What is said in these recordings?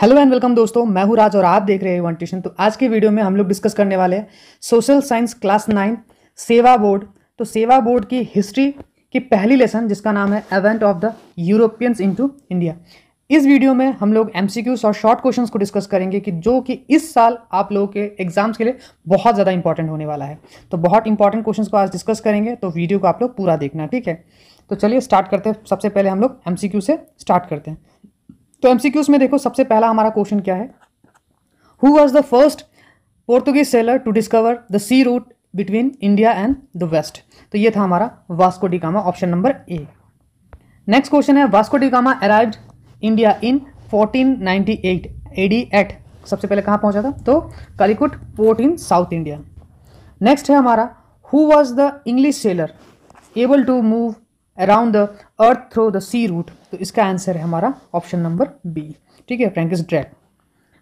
hello and welcome दोस्तों मैं हूं राज और आप देख रहे हैं वन ट्यूशन तो आज की वीडियो में हम लोग डिस्कस करने वाले हैं सोशल साइंस क्लास नाइन सेवा बोर्ड तो सेवा बोर्ड की हिस्ट्री की पहली लेसन जिसका नाम है advent of the Europeans into India इस वीडियो में हम लोग एम और शॉर्ट क्वेश्चन को डिस्कस करेंगे कि जो कि इस साल आप लोगों के एग्जाम्स के लिए बहुत ज़्यादा इंपॉर्टेंट होने वाला है तो बहुत इंपॉर्टेंट क्वेश्चन को आज डिस्कस करेंगे तो वीडियो को आप लोग पूरा देखना ठीक है तो चलिए स्टार्ट करते हैं सबसे पहले हम लोग एम से स्टार्ट करते हैं तो एमसीक्यूज में देखो सबसे पहला हमारा क्वेश्चन क्या है who was the first Portuguese sailor to discover the sea route between India and the west तो ये था हमारा Vasco da Gama option number A next question है Vasco da Gama arrive India in 1498 AD at सबसे पहले कहाँ पहुंचा था तो Calicut port in south India next है हमारा who was the English sailor able to move around the earth through the sea route तो इसका आंसर है हमारा ऑप्शन नंबर बी ठीक है Francis Drake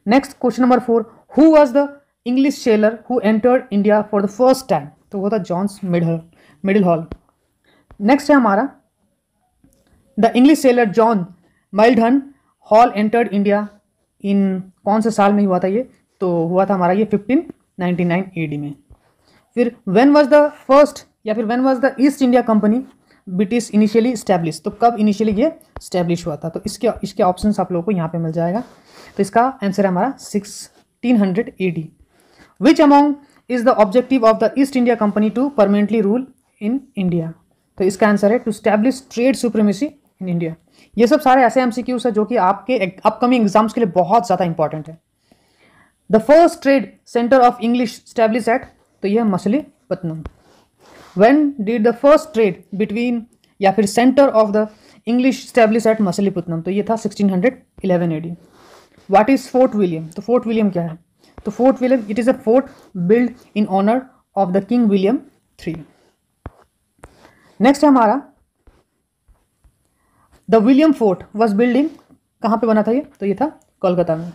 next question number four who was the English sailor who entered India for the first time तो वो था John's Mildenhall Mildenhall next है हमारा the English sailor John Mildenhall entered India in कौन से साल में हुआ था ये तो हुआ था हमारा ये फिफ्टीन नाइन्टी नाइन में फिर वेन वॉज द फर्स्ट या फिर when was the East India Company British initially establish तो कब इनिशियली ये स्टैब्लिश हुआ था तो इसके इसके ऑप्शन आप लोगों को यहाँ पे मिल जाएगा तो इसका आंसर है हमारा sixteen hundred A D which among is the objective of the East India company to permanently rule in India तो इसका आंसर है to establish trade supremacy in India ये सब सारे ऐसे एम है जो कि आपके अपकमिंग एग्जाम्स के लिए बहुत ज़्यादा इंपॉर्टेंट तो है the first trade centre of English establish at तो यह मछली पत्नम when did the first trade between या फिर centre of the English establish at Masulipatnam तो ये था 1611 hundred eleven AD what is Fort William तो फोर्ट विलियम क्या है तो fort William it is a fort build in honour of the king William three next है हमारा the William Fort was building कहाँ पे बना था ये तो ये था कोलकाता में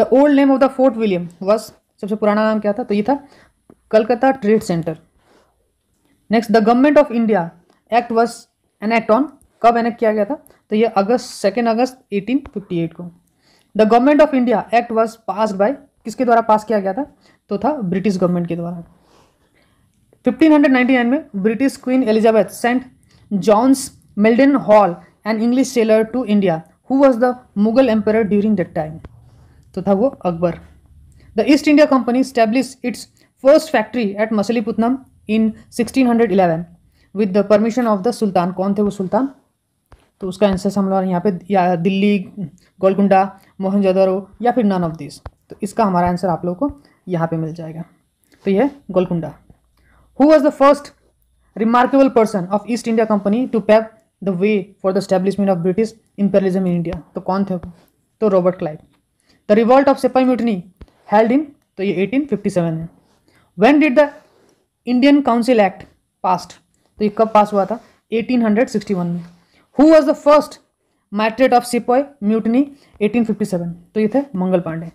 the old name of the Fort William was सबसे पुराना नाम क्या था तो ये था Calcutta trade centre next the government of India Act was enact on कब एनेक्ट किया गया था तो ये अगस्त सेकेंड अगस्त 1858 को the government of India Act was pass by किसके द्वारा पास किया गया था तो था ब्रिटिश गवर्नमेंट के द्वारा 1599 में British Queen Elizabeth sent John's Mildenhall and English sailor to India who was the Mughal empire during that time तो था वो Akbar the East India Company establish its first factory at Masulipatnam in 1611 with the permission of the सुल्तान कौन थे वो सुल्तान तो उसका answer हम लोग यहाँ पे या दिल्ली गोलकुंडा मोहनजोदारो या फिर नन ऑफ दिस तो इसका हमारा आंसर आप लोगों को यहाँ पे मिल जाएगा तो यह Golconda who was the first remarkable person of east India company to pave the way for the establishment of British imperialism in India तो कौन थे तो Robert Clive the revolt of sipahi mutiny held in तो ये 1857 है when did the Indian council act passed तो ये कब पास हुआ था 1861 में who was the first martyr of sepoy mutiny 1857 तो ये थे मंगल पांडे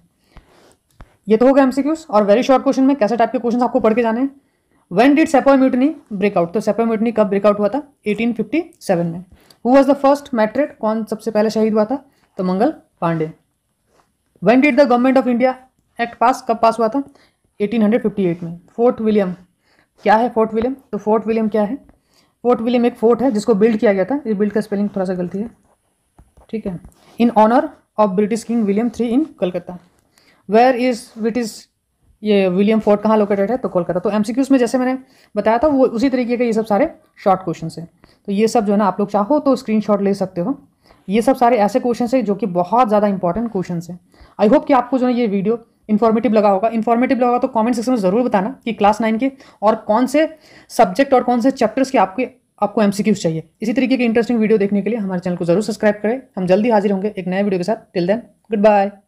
ये तो हो गया एमसीक्यूज और वेरी शॉर्ट क्वेश्चन में कैसे टाइप के क्वेश्चन आपको पढ़ के जाने when did did sepoy mutiny breakout तो सेपॉय म्यूटनी कब ब्रेकआउट हुआ था 1857 में who was the first martyr कौन सबसे पहले शहीद हुआ था तो Mangal Pandey when did the government of India act pass कब पास हुआ था 1858 में फोर्ट विलियम क्या है फोर्ट विलियम तो फोर्ट विलियम क्या है फोर्ट विलियम एक फोर्ट है जिसको बिल्ड किया गया था ये बिल्ड का स्पेलिंग थोड़ा सा गलती है ठीक है in honour of British king William three in Calcutta where is British ये विलियम फोर्ट कहाँ लोकेटेड है तो कोलकाता तो एमसीक्यूज में जैसे मैंने बताया था वो उसी तरीके के ये सब सारे शॉर्ट क्वेश्चन हैं तो ये सब जो है ना आप लोग चाहो तो स्क्रीनशॉट ले सकते हो ये सब सारे ऐसे क्वेश्चन हैं जो कि बहुत ज़्यादा इंपॉर्टेंट क्वेश्चन हैं आई होप कि आपको जो है ये वीडियो इन्फॉर्मेटिव लगा होगा इन्फॉर्मेटिव लगा तो कमेंट सेक्शन में ज़रूर बताना कि क्लास नाइन के और कौन से सब्जेक्ट और कौन से चैप्टर्स के आपके आपको एम चाहिए इसी तरीके की इंटरेस्टिंग वीडियो देखने के लिए हमारे चैनल को जरूर सब्सक्राइब करें हम जल्दी हाजिर होंगे एक नए वीडियो के साथ टिल देन गुड बाय